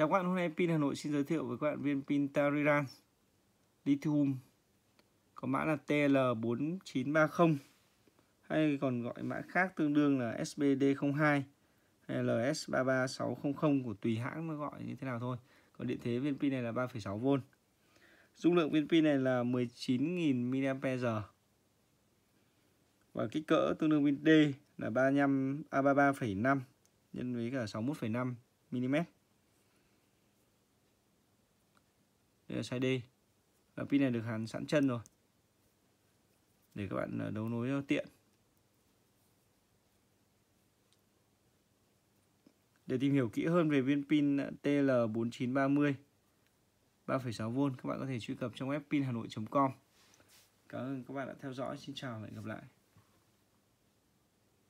Chào các bạn, hôm nay Pin Hà Nội xin giới thiệu với các bạn viên pin Tariran Lithium có mã là TL4930 hay còn gọi mã khác tương đương là SBD02 hay LS33600 của tùy hãng nó gọi như thế nào thôi. Còn điện thế viên pin này là 3,6V. Dung lượng viên pin này là 19.000 mAh. Và kích cỡ tương đương viên D là 35 à 33,5 nhân với cả 61,5 mm. đây là size D và pin này được hàn sẵn chân rồi để các bạn ờ, đấu nối tiện để tìm hiểu kỹ hơn về viên pin ờ, TL4930 3,6V các bạn có thể truy cập trong web pinhanoi.com Cảm ơn các bạn đã theo dõi xin chào và hẹn gặp lại